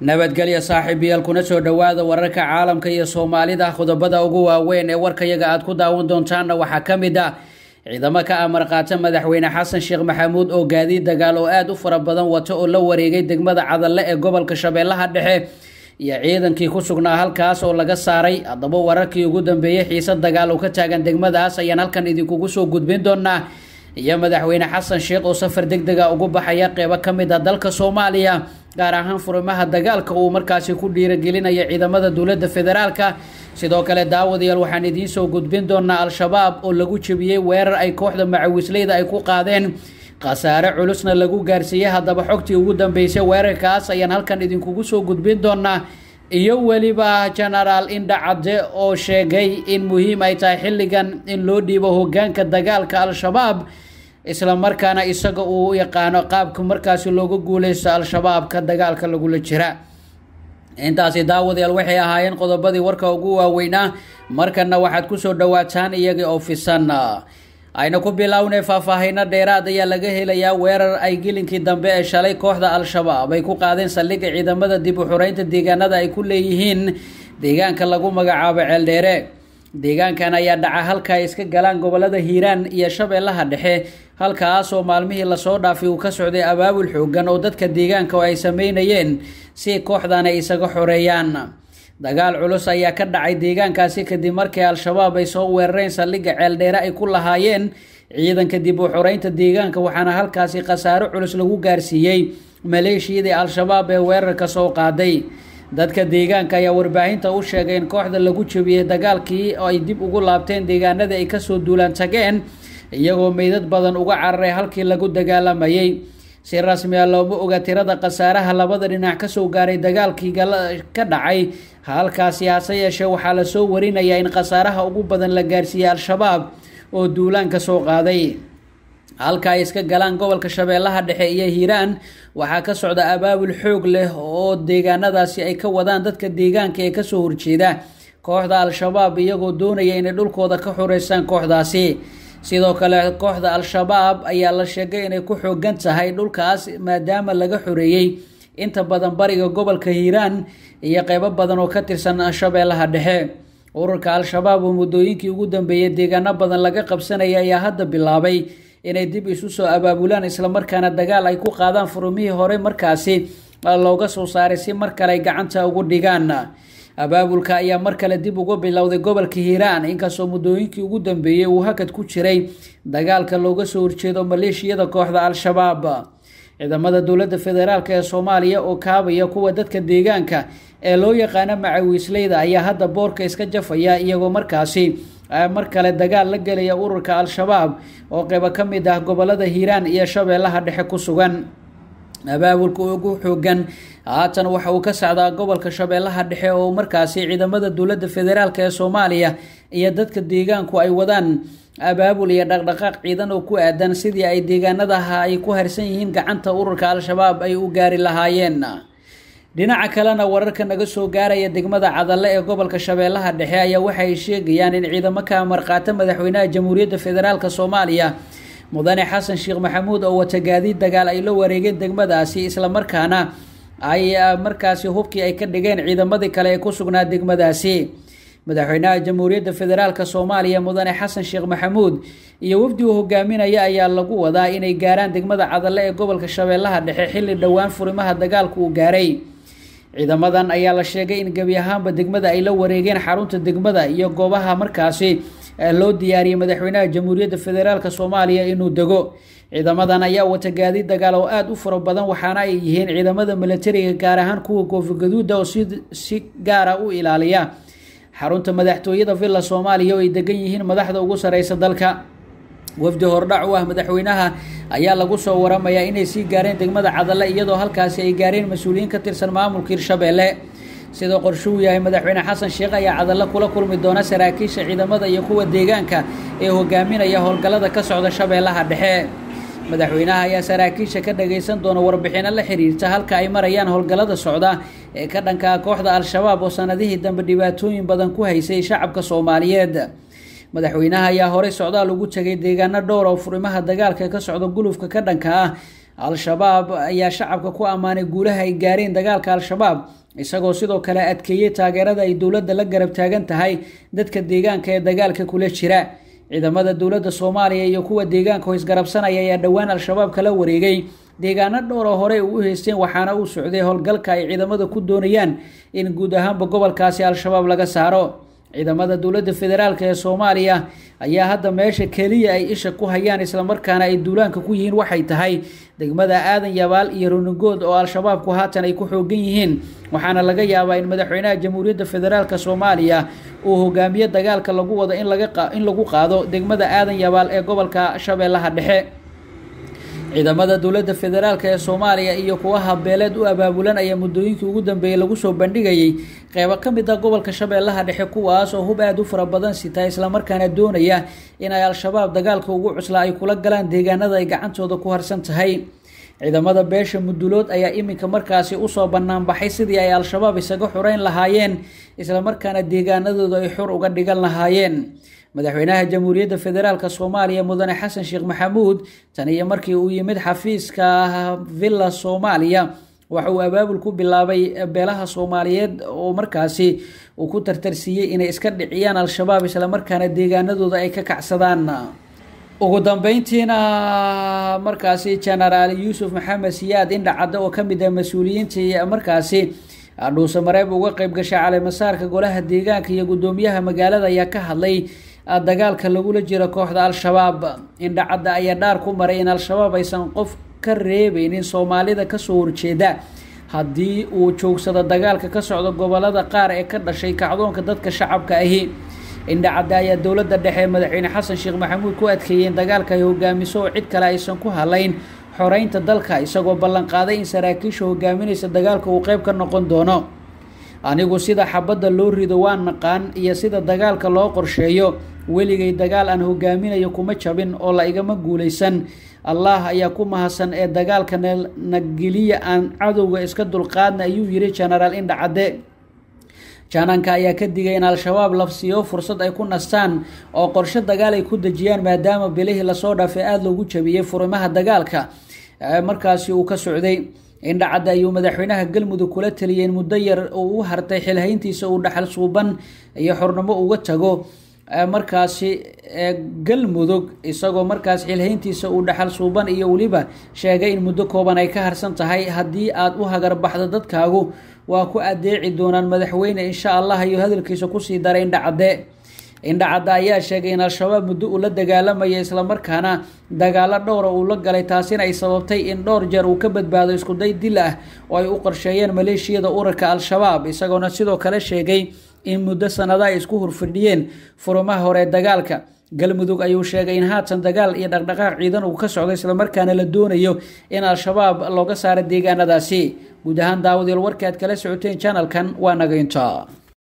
nabadgelya saaxiibayaal kuna soo dhowaada wararka caalamka iyo soomaalida qodobada ugu waaweyn ee warkayaga aad ku daawan doontaanna waxaa ka mid ah ciidamo ka amar ah qaata madaxweyne xasan sheekh maxamuud oo gaadiid dagaal oo aad u fara badan wata oo la wareegay degmada cadalle ee gobolka shabeellaha dhexe iyo ciidankii ku sugnaa halkaas oo laga saaray haddaba wararkii ugu dambeeyey xiise dagaal oo ka taagan degmadaas ayaan halkan idinkugu soo gudbin doonaa iyo madaxweyne xasan sheekh oo safar deg dega ugu baxaya qeybo ka mid a ah dalka soomaaliya gaar ahaan furimaha dagaalka uu markaasi ku dhiiragelinayo ciidamada dowladda federaalka sidoo kale daawadayaal waxaan idiin soo gudbin doonaa al-shabaab oo lagu jebiyey weerar ay kooxda macawisleyda ay ku qaadeen khasaare culusna lagu gaarsiiyey haddaba xogtii ugu dambeysay weerarkaas ayaan halkan idinkugu soo gudbin doonaa iyo weliba jenaraal indha cadde oo sheegay in muhiim ay tahay xilligan in loo dhiibo hoggaanka dagaalka al-shabaab isla markaana isaga uu yaqaano qaabka markaasi looga guuleysto al-shabaabka dagaalka lagula jira intaasi daawadayaal waxay ahaayeen qodobadii warka ugu waaweynaa markana waxaad kusoo dhawaataan iyagii oo fisan ayna ku bilownay faahfaahino dheeraad ayaa laga helayaa weerar ay gelinkii dambe ee shalay kooxda al-shabaab ay ku qaadeen saldhigga ciidamada dib u xureynta deegaanada ay ku leeyihiin deegaanka lagu magacaabo ceeldheere deegaankan ayaa dhaca halka ay iska galaan gobolada hiiraan iyo shabeellaha dhexe halkaasoo maalmihii lasoo dhaafay uu ka socday abaabul xoogan oo dadka deegaanka oo ay sameynayeen si kooxdan ay isaga xoreeyaan dagaal culus ayaa ka dhacay deegaankaasi kadib markii al-shabaab ay soo weerareen saldhigga ceeldheere ay ku lahaayeen ciidanka dib u xoreynta deegaanka waxaana halkaasi khasaaro culus lagu gaarsiiyey maleeshiyadii al-shabaab ee weerarka soo qaaday dadka deegaanka ayaa warbaahinta u sheegay in kooxda lagu jabiyey dagaalkii oo ay dib ugu laabteen deegaanada ay kasoo duulaan tageen iyagoo meydad badan uga cararay halkii lagu dagaalamayey si rasmi rasmiga ah looma oga tirada khasaaraha labada dhinac kasoo gaaray dagaalkii ka dhacay halkaasi hase yeeshee waxaa soo warinayaa in khasaaraha ugu badan la gaarsiiyey al-shabaab oo duulaan ka soo qaaday halka ay iska galaan gobolka shabeellaha dhexe iyo hiiraan waxaa ka socda abaabul xoog leh oo deegaanadaasi ay ka wadaan dadka deegaanka ee kasoo horjeeda kooxda al-shabaab iyagoo doonaya inay dhulkooda ka xoreysaan kooxdaasi sidoo kale kooxda al-shabaab ayaa la sheegay inay ku xoogan tahay dhulkaas maadaama laga xoreeyey inta badan bariga gobolka hiiraan iyo qeybo badan oo ka tirsan shabeellaha dhexe ururka al-shabaab oo muddooyinkii ugu dambeeyey deegaano badan laga qabsanaya ayaa hadda bilaabay inay dib isu soo abaabulaan islamarkaana dagaal ay ku qaadaan furumihii horey markaasi looga soo saaray si mar kale ay gacanta ugu dhigaan abaabulka ayaa mar kale dib uga bilowday gobolka hiiraan inkastoo muddooyinkii ugu dambeeyey uu hakad ku jiray dagaalka looga soo horjeedo maleeshiyada kooxda al-shabaab ciidamada dowladda federaalk ee soomaaliya oo kaabaya kuwa dadka deegaanka ee loo yaqaano macawiisleyda ayaa hadda boorka iska jafaya iyagoo markaasi mar kale dagaal la gelaya ururka al-shabaab oo qaybo ka mid ah gobolada hiiraan iyo shabeellaha dhexe ku sugan abaabulka ugu xoogan haatan waxa uu ka socdaa gobolka shabeellaha dhexe oo markaasi ciidamada dowladda federaalk ee soomaaliya iyo dadka deegaanku ay wadaan abaabul iyo dhaqdhaqaaq ciidan oo ku aadan sidii ay deegaanadaha ay ku harsan yihiin gacanta ururka al-shabaab ay u gaari lahaayeen dhinaca kalena wararka naga soo gaaraya degmada cadalle ee gobolka shabeellaha dhexe ayaa waxaay sheegayaan in ciidamo ka marqaato madaxweynaha jamhuuriyadda federaalk soomaaliya mudane xasan sheekh maxamuud oo wata gaadiid dagaal ay la wareegeen degmadaasi islamarkaana ay ah, markaasi hubkii ay ka dhigeen ciidamadii kale ee ku sugnaa degmadaasi madaxweynaha jamhuuriyadda federaalk soomaaliya mudane xasan sheekh maxamuud iyo wafdi hogaaminaya ayaa lagu wadaa inay gaaraan degmada cadalle ee gobolka shabeellaha dhexe xilli dhowaan furimaha dagaalku uu gaaray ciidamadan ayaa la sheegay in gebi ahaanba degmada ay la wareegeen xarunta degmada iyo goobaha markaasi loo diyaariyey madaxweynaha jamhuuriyadda federaalk soomaaliya inuu dego ciidamadan ayaa watagaadi dagaal oo aada u fara badan waxaana ay yihiin ciidamada milatariga gaar ahaan kuwa koofigaduuda oo si gaara ah u ilaaliya xarunta madaxtooyada villa soomaaliya oo ay degan yihiin madaxda ugu sareysa dalka wafdi hordhac u ah madaxweynaha ayaa lagu soo waramayaa inay sii gaareen degmada cadale iyadoo halkaasi ay gaareen mas-uuliyiin ka tirsan maamulka hirshabelle sidoo uu yahay madaxweyne xasan sheekh ayaa cadallo kula kulmi doona saraakiisha ciidamada iyo kuwa deegaanka ee hogaaminaya howlgallada ka socda shabeellaha dhexe madaxweynaha ayaa saraakiisha ka dhagaysan doona warbixinno la xiriirta halka ay marayaan howlgallada socda ee ka dhankaa kooxda al-shabaab oo sanadihii dambe dhibaatooyin badan ku haysay shacabka soomaaliyeed madaxweynaha ayaa horay socdaal ugu tegay deegaano dhowr oo furimaha dagaalka ka socda gulufka ka dhanka ah al-shabaab ayaa shacabka ku ammaanay guulaha ay gaareen dagaalka al-shabaab isagoo sidoo kale adkeeyey taageerada ay dowladda la garab taagan tahay dadka deegaanka ee dagaalka kula jira ciidamada dowladda soomaaliya iyo kuwa deegaanka oo isgarabsanaya ayaa dhowaan al-shabaab kala wareegay deegaano dhowr oo ah horey u haysteen waxaana uu socday howlgalka ay ciidamada ku doonayaan in guud ahaanba gobolkaasi al-shabaab laga saaro ciidamada dowladda federaalk ee soomaaliya ayaa hadda meesha keliya ay isha ku hayaan islamarkaana ay duulaanka ku yihiin waxay tahay degmada aadan yabaal iyo runigood oo al-shabaabku haatan ay ku xoogan yihiin waxaana laga yaabaa in madaxweynaha jamhuuriyadda federaalk soomaaliya uu hogaamiye dagaalka lagu wado in lagu qaado degmada aadan yabaal ee gobolka shabeellaha dhexe ciidamada dowladda federaalk ee soomaaliya iyo kuwa habbeeleed u abaabulan ayaa muddooyinkii ugu dambeeyey lagu soo bandhigayey qeybo ka mid ah gobolka shabeellaha dhexe kuwaas oo hub aada u fara badan sita islamarkaana doonaya in ay al-shabaab dagaalka ugu cuslaa ay kula galaan deegaanada ay gacantooda ku harsan tahay ciidamada beesha mudulood ayaa iminka markaasi usoo banaanbaxay sidii ay al-shabaab isaga xureyn lahaayeen islamarkaana deegaanadooda ay xor uga dhigan lahaayeen madaxweynaha jamhuuriyadda federaalk soomaaliya mudane xasan sheekh maxamuud tan iyo markii uu yimid xafiiska villa soomaaliya waxa uu abaabul ku bilaabay beelaha soomaaliyeed oo markaasi uu ku tartarsiiyey inay iska dhiciyaan al-shabaab islamarkaana deegaanadooda ay ka kacsadaan ugu dambeyntiina markaasi jenaraal yuusuf maxamed siyaad indhacadde oo kamid a ah mas-uuliyiintii markaasi dhuuse mareeb uga qeyb gashay caleemasaarka golaha deegaanka iyo guddoomiyaha magaalada ayaa ka hadlay dagaalka lagula jiro kooxda al-shabaab indhacadda ayaa dhaar ku maray in al-shabaab aysan qof ka reebaynin soomaalida kasoo horjeeda haddii uu joogsado dagaalka ka socda gobolada qaar ee ka dhashay kacdoonka dadka shacabka ahi indhacadda ayaa dowladda dhexe madaxweyne xasan sheekh maxamuud ku adkeeyeen dagaalka ay hogaamiso oo cid kale aysan ku hadlayn xoreynta dalka isagoo ballanqaaday in saraakiisha hogaaminaysa dagaalka uu qayb ka noqon doono anigu sida xabadda loo rido waa naqaan iyo sida dagaalka loo qorsheeyo weligay dagaal aan hogaaminayo kuma jabin oo la igama guulaysan allah ayaa ku mahadsan ee dagaalka nageliya aan cadowga iska dulqaadna ayuu yidhi jenaraal indhacadde jaanaanka ayaa ka digay in al-shabaab lafsiiyo fursad ay ku nastaan oo qorshe dagaal ay ku dejiyaan maadaama bilihii lasoo dhaafay aada loogu jabiyey furimaha dagaalka markaasi uu ka socday indhacadde ayuu madaxweynaha galmudug kula taliyay muddo yar uu u hartay xilhayntiisa uu dhaxal suuban iyo xornimo uga tago Eh, markaasi eh, galmudug isagoo markaas xilhayntiisa uu dhaxal suuban iyo weliba sheegay in muddo kooban ay ka harsan tahay haddii aad u hagarbaxdo dadkaagu waa ku adeeci doonaan madaxweyne insha allah ayuu hadalkiisa kusii daray indhacadde indhacadda ayaa sheegay in al-shabaab muddo uu la dagaalamaya islamarkaana dagaalo dhowra ah uu la galay taasina ay sababtay in dhowr jeer uu ka badbaado iskuday dil ah oo ay u qorsheeyeen maleeshiyada urarka al-shabaab isagoona sidoo kale sheegay in muddo sanada ay isku hurfidhiyeen furumaha hore dagaalka galmudug ayuu sheegay in haatan dagaal iyo dhaqdhaqaaq ciidan uu ka socdo islamarkaana la doonayo in al-shabaab looga saaro deegaanadaasi guud ahaan daawadiil warkaad kala socoteen janalkan waa naga nagaynta